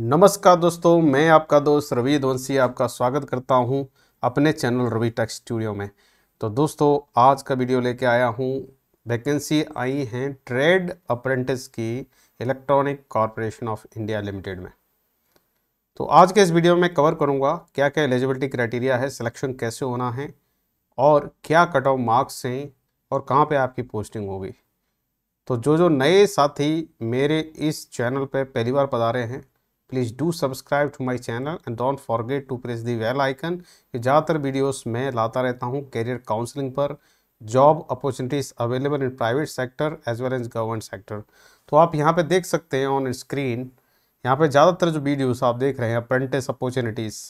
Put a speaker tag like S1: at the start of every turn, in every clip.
S1: नमस्कार दोस्तों मैं आपका दोस्त रवि दोंसी आपका स्वागत करता हूं अपने चैनल रवि टेक्स स्टूडियो में तो दोस्तों आज का वीडियो लेके आया हूं वैकेंसी आई हैं ट्रेड अप्रेंटिस की electronic corporation of India limited में तो आज के इस वीडियो में कवर करूंगा क्या क्या एलिजिबिलिटी क्राइटेरिया है सिलेक्शन कैसे होना है और क्या कट ऑफ मार्क्स हैं और कहाँ पर आपकी पोस्टिंग होगी तो जो जो नए साथी मेरे इस चैनल पर पहली बार पधारे हैं please do subscribe to my channel and don't forget to press the bell icon ये ज़्यादातर वीडियोस मैं लाता रहता हूँ करियर काउंसलिंग पर job opportunities available in private sector as well as government sector तो आप यहाँ पे देख सकते हैं ऑन स्क्रीन यहाँ पे ज़्यादातर जो वीडियोस आप देख रहे हैं apprentice opportunities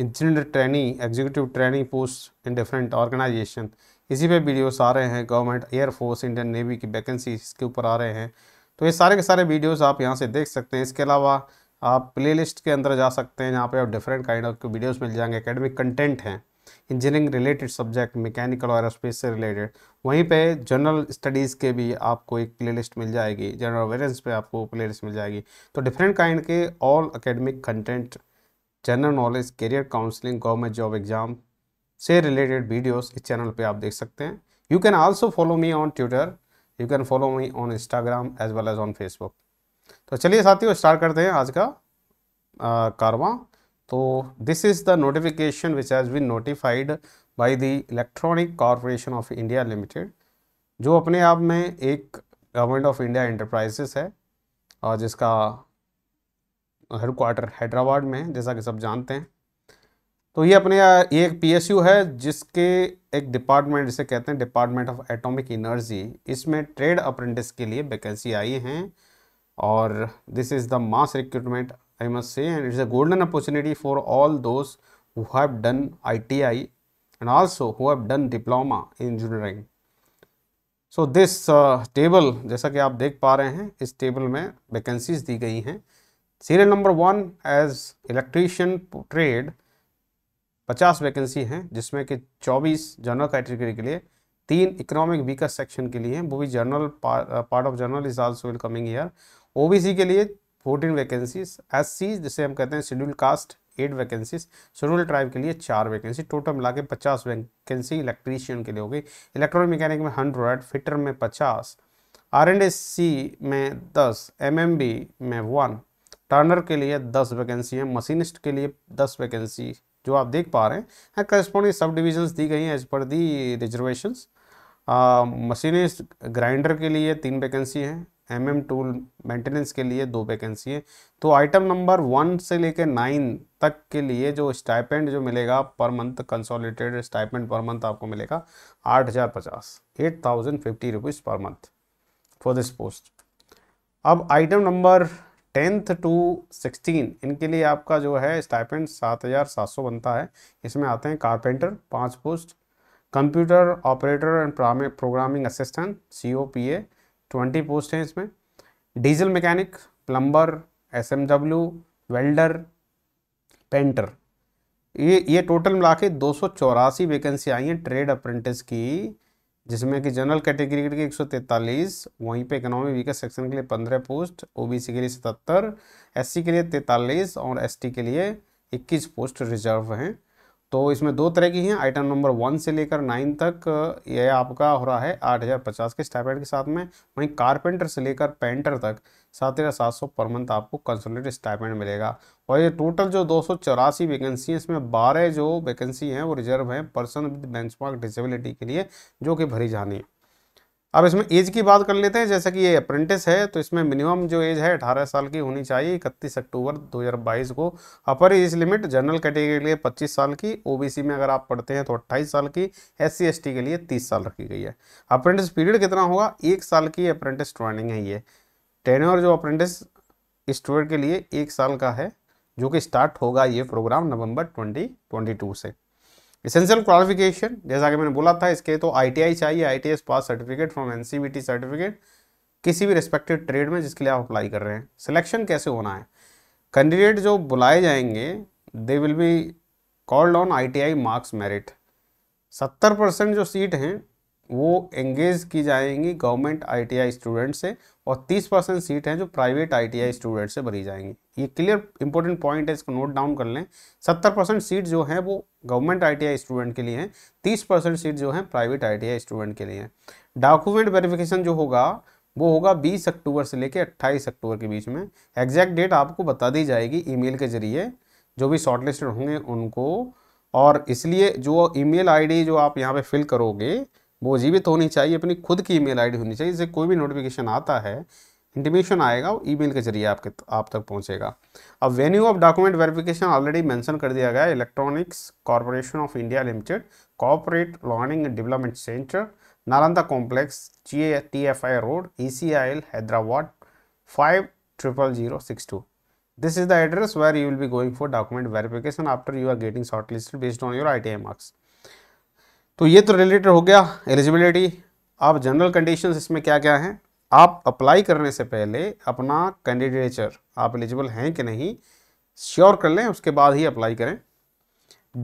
S1: engineer training executive training post in different organisation इसी पे वीडियोस आ रहे हैं गवर्नमेंट एयरफोर्स इंडियन नेवी की वैकेंसी इसके ऊपर आ रहे हैं तो ये सारे के सारे वीडियोस आप यहाँ से देख सकते हैं इसके अलावा आप प्लेलिस्ट के अंदर जा सकते हैं जहाँ पे आप डिफरेंट काइंड ऑफ वीडियोस मिल जाएंगे एकेडमिक कंटेंट हैं इंजीनियरिंग रिलेटेड सब्जेक्ट मैकेनिकल और एरोस्पेस से रिलेटेड वहीं पे जनरल स्टडीज़ के भी आपको एक प्लेलिस्ट मिल जाएगी जनरल अवेयरेंस पे आपको प्लेलिस्ट मिल जाएगी तो डिफरेंट काइंड के all academic content general knowledge career counselling government job exam से रिलेटेड वीडियोस इस चैनल पे आप देख सकते हैं you can also follow me on Twitter you can follow me on Instagram as well as on Facebook तो चलिए साथियों स्टार्ट करते हैं आज का कारवा तो this is the notification which has been notified by the electronic corporation of India limited जो अपने आप में एक गवर्नमेंट ऑफ इंडिया एंटरप्राइजेस है और जिसका हेड हैदराबाद में है जैसा कि सब जानते हैं तो ये अपने ये एक पीएसयू है जिसके एक डिपार्टमेंट जिसे कहते हैं डिपार्टमेंट ऑफ एटॉमिक एनर्जी इसमें ट्रेड अप्रेंटिस के लिए वैकेंसी आई हैं और this is the mass recruitment I must say and it's a golden opportunity for all those who have done ITI and also who have done diploma in engineering so this table जैसा कि आप देख पा रहे हैं इस table में vacancies दी गई हैं serial number one as electrician trade पचास वैकेंसी हैं जिसमें कि चौबीस जनरल कैटेगरी के लिए तीन इकोनॉमिक वीकर सेक्शन के लिए हैं वो भी general part of general is also will coming year OBC के लिए फोर्टीन वैकेंसीज एस सी जिसे हम कहते हैं schedule caste eight vacancies schedule tribe के लिए चार वैकेंसी टोटल मिला के पचास वैकेंसी इलेक्ट्रीशियन के लिए हो गई इलेक्ट्रॉनिक मैकेनिक में हंड्रेड फिटर में पचास आर एंड एस सी में दस एम एम बी में वन टर्नर के लिए दस वैकेंसी है मशीनिस्ट के लिए दस वैकेंसी जो आप देख पा रहे हैं करस्पॉन्डिंग सब डिविजन्स दी गई हैं एज पर दी रिजर्वेशन मशीनिस्ट ग्राइंडर के लिए तीन वैकेंसी हैं एम एम टूल मेंटेनेंस के लिए दो वैकेंसी है तो आइटम नंबर वन से लेकर नाइन तक के लिए जो स्टाइपेंड जो मिलेगा per month consolidated stipend per month आपको मिलेगा आठ हज़ार पचास eight thousand fifty rupees per month for this post अब item number tenth to sixteen इनके लिए आपका जो है स्टाइपेंड सात हज़ार सात सौ बनता है इसमें आते हैं कारपेंटर पाँच post computer operator and programming assistant C O P A twenty post हैं इसमें diesel mechanic plumber S welder painter ये ये टोटल मिला के दो वैकेंसी आई हैं ट्रेड अप्रेंटिस की जिसमें कि जनरल कैटेगरी के 143 वहीं पे इकोनॉमी वीकर सेक्शन के लिए 15 पोस्ट ओबीसी के लिए 77 एससी के लिए 43 और एसटी के लिए 21 पोस्ट रिजर्व हैं तो इसमें दो तरह की हैं आइटम नंबर वन से लेकर नाइन तक यह आपका हो रहा है आठ हज़ार पचास के स्टाइपेंड के साथ में वहीं कारपेंटर से लेकर पेंटर तक सात हज़ार सात सौ पर मंथ आपको कंसोलेट स्टाइपेंड मिलेगा और ये टोटल जो दो सौ चौरासी वैकेंसी हैं इसमें बारह जो वैकेंसी हैं वो रिजर्व हैं पर्सन विद बेंचमार्क डिसेबिलिटी के लिए जो कि भरी जानी है अब इसमें एज की बात कर लेते हैं जैसा कि ये अप्रेंटिस है तो इसमें मिनिमम जो एज है 18 साल की होनी चाहिए इकतीस अक्टूबर 2022 को upper age limit general category के लिए 25 साल की ओबीसी में अगर आप पढ़ते हैं तो 28 साल की एस सी के लिए 30 साल रखी गई है अप्रेंटिस पीरियड कितना होगा एक साल की अप्रेंटिस ट्रेनिंग है ये टेन्योर जो अप्रेंटिस स्टूडेंट के लिए एक साल का है जो कि स्टार्ट होगा ये प्रोग्राम नवंबर टू से इसेंशियल क्वालिफिकेशन जैसा कि मैंने बोला था इसके तो आईटीआई चाहिए I pass certificate from N certificate किसी भी रिस्पेक्टेड ट्रेड में जिसके लिए आप अप्लाई कर रहे हैं सिलेक्शन कैसे होना है कैंडिडेट जो बुलाए जाएंगे they will be called on I marks merit सत्तर परसेंट जो सीट हैं वो एंगेज की जाएंगी गवर्नमेंट आईटीआई स्टूडेंट से और 30 परसेंट सीट हैं जो प्राइवेट आईटीआई स्टूडेंट से भरी जाएंगी ये क्लियर इंपॉर्टेंट पॉइंट है इसको नोट डाउन कर लें 70 परसेंट सीट जो हैं वो गवर्नमेंट आईटीआई स्टूडेंट के लिए हैं 30 परसेंट सीट जो हैं प्राइवेट आईटीआई स्टूडेंट के लिए हैं डॉक्यूमेंट वेरिफिकेशन जो होगा वो होगा बीस अक्टूबर से लेकर अट्ठाईस अक्टूबर के बीच में एग्जैक्ट डेट आपको बता दी जाएगी ई के जरिए जो भी शॉर्टलिस्टेड होंगे उनको और इसलिए जो ई मेल जो आप यहाँ पर फिल करोगे वो जीवित होनी चाहिए अपनी खुद की ईमेल आईडी होनी चाहिए जैसे कोई भी नोटिफिकेशन आता है इंटीमेशन आएगा वो ईमेल के जरिए आपके आप तक पहुंचेगा अब venue of document verification already mention कर दिया गया electronics corporation of India limited corporate learning and development centre Nalanda complex G T F I road E C I L Hyderabad five triple zero six two this is the address where you will be going for document verification after you are getting short list based on your I T I marks तो ये तो related हो गया eligibility आप general conditions इसमें क्या क्या हैं आप अप्लाई करने से पहले अपना कैंडिडेचर आप एलिजिबल हैं कि नहीं श्योर कर लें उसके बाद ही अप्लाई करें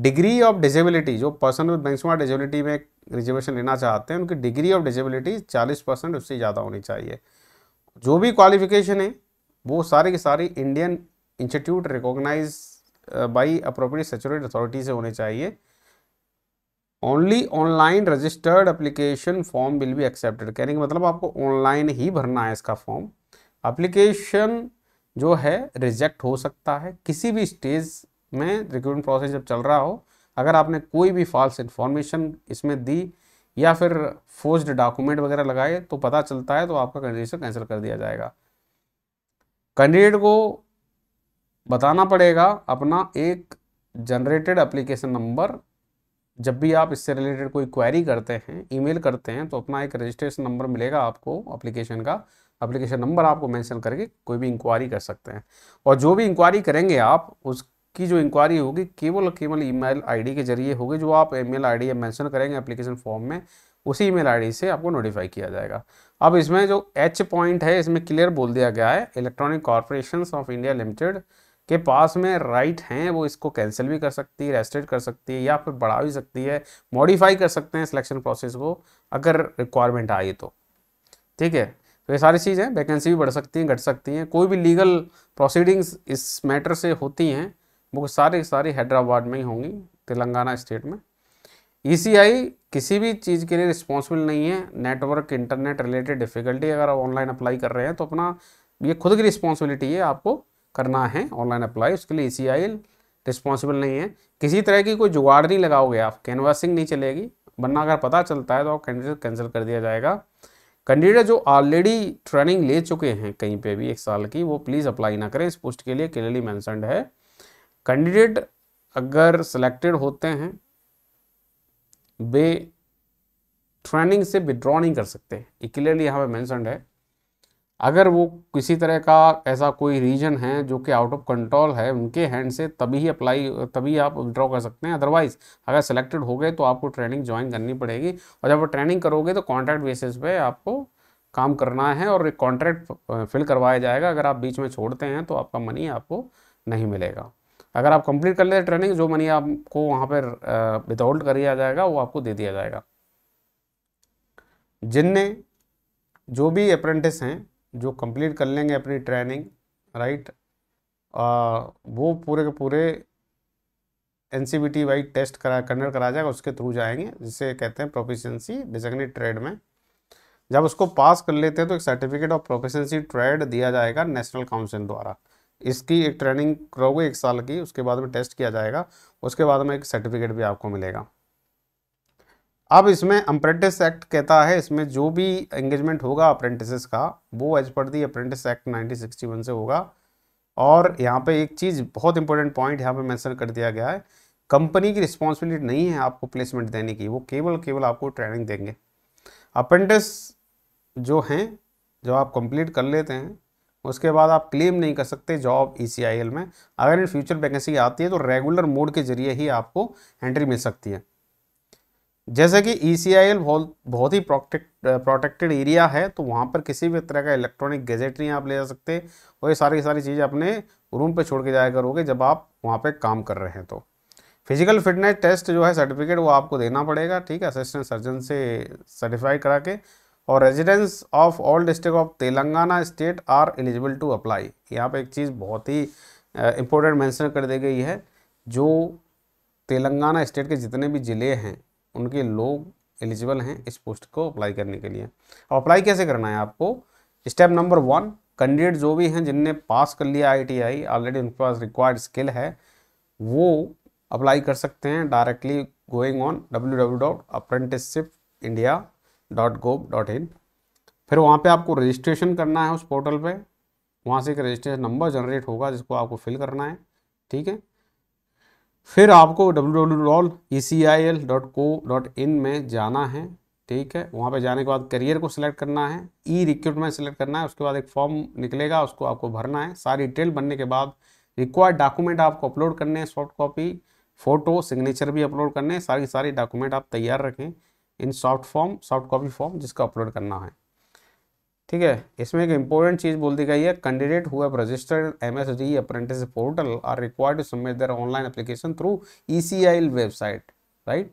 S1: डिग्री ऑफ डिजेबिलिटी जो पर्सन विद बेंचमार्क डिजेबिलिटी में रिजर्वेशन लेना चाहते हैं उनकी डिग्री ऑफ डिजेबिलिटी 40 परसेंट उससे ज़्यादा होनी चाहिए जो भी क्वालिफिकेशन है वो सारे के सारी Indian institute recognise by appropriate सेचुरेट अथॉरिटी से होने चाहिए only online registered application form will be accepted रहे हैं मतलब आपको ऑनलाइन ही भरना है इसका फॉर्म अप्लीकेशन जो है रिजेक्ट हो सकता है किसी भी स्टेज में रिक्रूटमेंट प्रोसेस जब चल रहा हो अगर आपने कोई भी फॉल्स इन्फॉर्मेशन इसमें दी या फिर फोर्ज्ड डॉक्यूमेंट वगैरह लगाए तो पता चलता है तो आपका कैंडिडेशन कैंसिल कर दिया जाएगा कैंडिडेट को बताना पड़ेगा अपना एक जनरेटेड एप्लीकेशन नंबर जब भी आप इससे रिलेटेड कोई क्वेरी करते हैं ईमेल करते हैं तो अपना एक रजिस्ट्रेशन नंबर मिलेगा आपको अप्लीकेशन का अप्लीकेशन नंबर आपको मैंशन करके कोई भी इंक्वायरी कर सकते हैं और जो भी इंक्वायरी करेंगे आप उसकी जो इंक्वायरी होगी केवल केवल ईमेल आईडी के जरिए होगी जो आप ईमेल आईडी मेंशन करेंगे एप्लीकेशन फॉर्म में उसी ईमेल आईडी से आपको नोटिफाई किया जाएगा अब इसमें जो एच पॉइंट है इसमें क्लियर बोल दिया गया है electronic corporations of India limited के पास में राइट हैं वो इसको कैंसिल भी कर सकती है रेस्टेड कर सकती है या फिर बढ़ा भी सकती है मॉडिफाई कर सकते हैं सिलेक्शन प्रोसेस को अगर रिक्वायरमेंट आए तो ठीक है तो ये सारी चीज़ें वैकेंसी भी बढ़ सकती हैं घट सकती हैं कोई भी लीगल प्रोसीडिंग्स इस मैटर से होती हैं वो सारे सारे हैदराबाद में ही होंगी तेलंगाना स्टेट में ई e किसी भी चीज़ के लिए रिस्पॉन्सिबल नहीं है नेटवर्क इंटरनेट रिलेटेड डिफ़िकल्टी अगर आप ऑनलाइन अप्लाई कर रहे हैं तो अपना ये खुद की रिस्पॉन्सिबिलिटी है आपको करना है ऑनलाइन अप्लाई उसके लिए ई रिस्पॉन्सिबल नहीं है किसी तरह की कोई जुगाड़ नहीं लगाओगे आप कैनवासिंग नहीं चलेगी वरना अगर पता चलता है तो कैंडिडेट कैंसिल कर दिया जाएगा कैंडिडेट जो ऑलरेडी ट्रेनिंग ले चुके हैं कहीं पे भी एक साल की वो प्लीज़ अप्लाई ना करें इस पोस्ट के लिए क्लियरली मैंसनड है कैंडिडेट अगर सेलेक्टेड होते हैं वे ट्रेनिंग से विड्रॉ नहीं कर सकते ये क्लियरली यहाँ पर मैंसनड है अगर वो किसी तरह का ऐसा कोई रीजन है जो कि आउट ऑफ कंट्रोल है उनके हैंड से तभी अप्लाई तभी आप विड्रॉ कर सकते हैं अदरवाइज अगर सिलेक्टेड हो गए तो आपको ट्रेनिंग ज्वाइन करनी पड़ेगी और जब वो ट्रेनिंग करोगे तो कॉन्ट्रैक्ट बेसिस पे आपको काम करना है और एक कॉन्ट्रैक्ट फिल करवाया जाएगा अगर आप बीच में छोड़ते हैं तो आपका मनी आपको नहीं मिलेगा अगर आप कंप्लीट कर लेते ट्रेनिंग जो मनी आपको वहाँ पर विदाउट कर दिया जाएगा वो आपको दे दिया जाएगा जिनने जो भी अप्रेंटिस हैं जो कंप्लीट कर लेंगे अपनी ट्रेनिंग राइट आ, वो पूरे के पूरे N C B T Y test करा कंडक्ट कराया जाएगा उसके थ्रू जाएंगे जिसे कहते हैं प्रोफिशेंसी डिजाइनिंग ट्रेड में जब उसको पास कर लेते हैं तो एक सर्टिफिकेट ऑफ प्रोफिशेंसी ट्रेड दिया जाएगा नेशनल काउंसिल द्वारा इसकी एक ट्रेनिंग करोगे एक साल की उसके बाद में टेस्ट किया जाएगा उसके बाद में एक सर्टिफिकेट भी आपको मिलेगा अब इसमें अप्रेंटिस एक्ट कहता है इसमें जो भी एंगेजमेंट होगा अप्रेंटिस का वो एज पर दी अप्रेंटिस एक्ट 1961 से होगा और यहाँ पे एक चीज़ बहुत इंपॉर्टेंट पॉइंट यहाँ पे मेंशन कर दिया गया है कंपनी की रिस्पॉन्सिबिलिटी नहीं है आपको प्लेसमेंट देने की वो केवल केवल आपको ट्रेनिंग देंगे अप्रेंटिस जो हैं जो आप कंप्लीट कर लेते हैं उसके बाद आप क्लेम नहीं कर सकते जॉब ई e में अगर इन फ्यूचर वैकेंसी आती है तो रेगुलर मोड के जरिए ही आपको एंट्री मिल सकती है जैसे कि ई e बहुत बहुत ही प्रोटेक्ट प्रोटेक्टेड एरिया है तो वहाँ पर किसी भी तरह का इलेक्ट्रॉनिक गैजेटरी आप ले जा सकते और ये सारी सारी चीज़ें अपने रूम पे छोड़ के जाया करोगे जब आप वहाँ पे काम कर रहे हैं तो फिजिकल फिटनेस टेस्ट जो है सर्टिफिकेट वो आपको देना पड़ेगा ठीक है असिस्टेंट सर्जन से सर्टिफाई करा के और residence of all district of Telangana state are eligible to apply यहाँ पर एक चीज़ बहुत ही इम्पोर्टेंट मैंसन कर दी गई है जो तेलंगाना स्टेट के जितने भी ज़िले हैं उनके लोग एलिजिबल हैं इस पोस्ट को अप्लाई करने के लिए अब अप्लाई कैसे करना है आपको स्टेप नंबर वन कैंडिडेट जो भी हैं जिनने पास कर लिया आईटीआई ऑलरेडी उनके पास रिक्वायर्ड स्किल है वो अप्लाई कर सकते हैं directly going on W W dot apprenticeship India dot gov dot in फिर वहाँ पे आपको रजिस्ट्रेशन करना है उस पोर्टल पे वहाँ से एक रजिस्ट्रेशन नंबर जनरेट होगा जिसको आपको फिल करना है ठीक है फिर आपको www.ecil.co.in में जाना है ठीक है वहाँ पे जाने के बाद करियर को सिलेक्ट करना है ई रिक्रूटमेंट सेलेक्ट करना है उसके बाद एक फॉर्म निकलेगा उसको आपको भरना है सारी डिटेल बनने के बाद रिक्वायर्ड डॉक्यूमेंट आपको अपलोड करने हैं सॉफ्ट कॉपी फ़ोटो सिग्नेचर भी अपलोड करने हैं सारी सारी डॉक्यूमेंट आप तैयार रखें in soft form soft copy form जिसका अपलोड करना है ठीक है इसमें एक इंपॉर्टेंट चीज़ बोल दी गई है कैंडिडेट हुआ registered M S D apprentice portal are required to submit their online application through E C I website right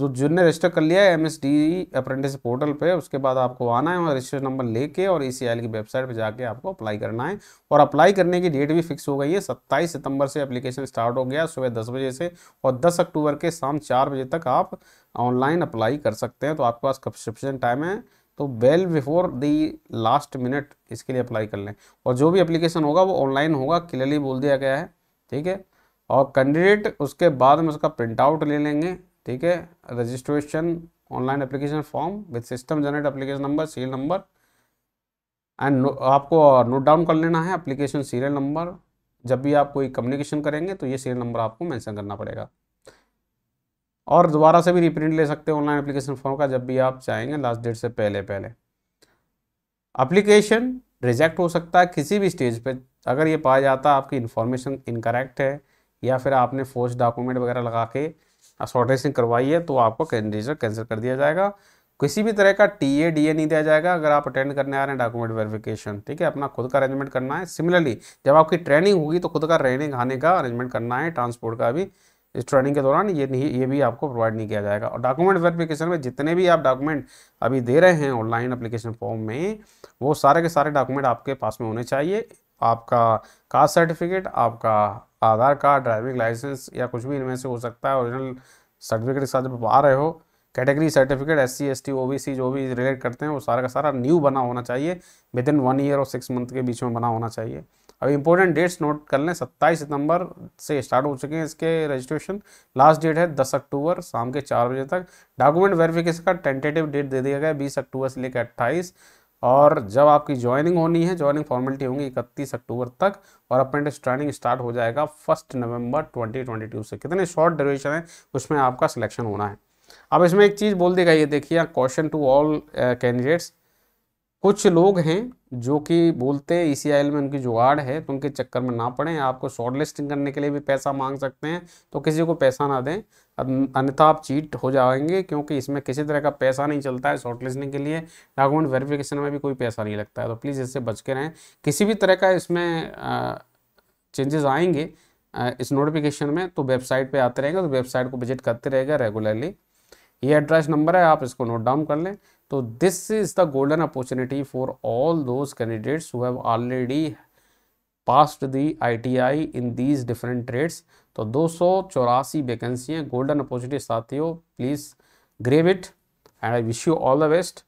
S1: तो जिनने रजिस्टर कर लिया है M S D apprentice portal पे उसके बाद आपको आना है और रजिस्टर नंबर लेके और ई सी आई की वेबसाइट पर जाके आपको अप्लाई करना है और अप्लाई करने की डेट भी फिक्स हो गई है सत्ताईस सितंबर से अप्लीकेशन स्टार्ट हो गया सुबह दस बजे से और दस अक्टूबर के शाम चार बजे तक आप ऑनलाइन अप्लाई कर सकते हैं तो आपके पास सफिशेंट टाइम है तो well before the last minute इसके लिए अप्लाई कर लें और जो भी एप्लीकेशन होगा वो ऑनलाइन होगा क्लियरली बोल दिया गया है ठीक है और कैंडिडेट उसके बाद में उसका प्रिंट आउट ले लेंगे ठीक है registration online application form with system generate application number serial number and आपको नोट डाउन कर लेना है एप्लीकेशन सीरियल नंबर जब भी आप कोई कम्युनिकेशन करेंगे तो ये सीरियल नंबर आपको मेंशन करना पड़ेगा और दोबारा से भी रिप्रिंट ले सकते हैं ऑनलाइन एप्लीकेशन फॉर्म का जब भी आप चाहेंगे लास्ट डेट से पहले पहले अप्लीकेशन रिजेक्ट हो सकता है किसी भी स्टेज पे अगर ये पाया जाता आपकी इन्फॉर्मेशन इनकरेक्ट है या फिर आपने फोर्स डॉक्यूमेंट वगैरह लगा के शॉर्टेजिंग करवाई है तो आपको कैंडिडेट कैंसिल कर दिया जाएगा किसी भी तरह का टी ए डी ए नहीं दिया जाएगा अगर आप अटेंड करने आ रहे हैं डॉक्यूमेंट वेरिफिकेशन ठीक है अपना खुद का अरेंजमेंट करना है सिमिलरली जब आपकी ट्रेनिंग होगी तो खुद का रहने खाने का अरेंजमेंट करना है ट्रांसपोर्ट का भी इस ट्रेनिंग के दौरान ये नहीं ये भी आपको प्रोवाइड नहीं किया जाएगा और डॉक्यूमेंट वेरिफिकेशन में जितने भी आप डॉक्यूमेंट अभी दे रहे हैं ऑनलाइन अप्लीकेशन फॉर्म में वो सारे के सारे डॉक्यूमेंट आपके पास में होने चाहिए आपका कास्ट सर्टिफिकेट आपका आधार कार्ड ड्राइविंग लाइसेंस या कुछ भी इनमें से हो सकता है ओरिजिनल सर्टिफिकेट के साथ जब आ रहे हो category certificate S C S T O B C जो भी रिलेट करते हैं वो सारा का सारा न्यू बना होना चाहिए विद इन वन ईयर और सिक्स मंथ के बीच में बना होना चाहिए अब इंपॉर्टेंट डेट्स नोट कर लें सत्ताईस सितंबर से स्टार्ट हो चुके हैं इसके रजिस्ट्रेशन लास्ट डेट है दस अक्टूबर शाम के चार बजे तक डॉक्यूमेंट वेरिफिकेशन का टेंटेटिव डेट दे दिया गया है बीस अक्टूबर से लेकर अट्ठाईस और जब आपकी ज्वाइनिंग होनी है ज्वाइनिंग फॉर्मेलिटी होंगी इकतीस अक्टूबर तक और अप्रेंटिस ट्रेनिंग स्टार्ट हो जाएगा फर्स्ट नवंबर 2022 से कितने शॉर्ट ड्यूरेशन है उसमें आपका सिलेक्शन होना है अब इसमें एक चीज़ बोल दी गई है देखिए क्वेश्चन टू ऑल कैंडिडेट्स कुछ लोग हैं जो कि बोलते हैं ई में उनकी जुगाड़ है तो उनके चक्कर में ना पड़ें आपको शॉर्ट लिस्टिंग करने के लिए भी पैसा मांग सकते हैं तो किसी को पैसा ना दें अन्यथा आप चीट हो जाएंगे क्योंकि इसमें किसी तरह का पैसा नहीं चलता है शॉर्ट लिस्टिंग के लिए डॉक्यूमेंट वेरिफिकेशन में भी कोई पैसा नहीं लगता है तो प्लीज़ इससे बच के रहें किसी भी तरह का इसमें चेंजेस आएंगे इस नोटिफिकेशन में तो वेबसाइट पर आते रहेंगे तो वेबसाइट को विजिट करते रहेगा रेगुलरली ये एड्रेस नंबर है आप इसको नोट डाउन कर लें तो this is the golden opportunity for all those candidates who have already passed the ITI in these different trades तो दो सौ चौरासी वैकेंसी हैं गोल्डन अपॉर्चुनिटी साथियों please grab it and I wish you all the best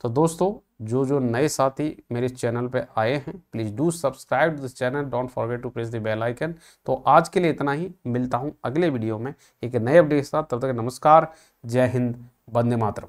S1: तो दोस्तों जो जो नए साथी मेरे चैनल पे आए हैं please do subscribe this channel don't forget to press the bell icon तो आज के लिए इतना ही मिलता हूँ अगले वीडियो में एक नए अपडेट के साथ तब तक नमस्कार जय हिंद वंदे मातरम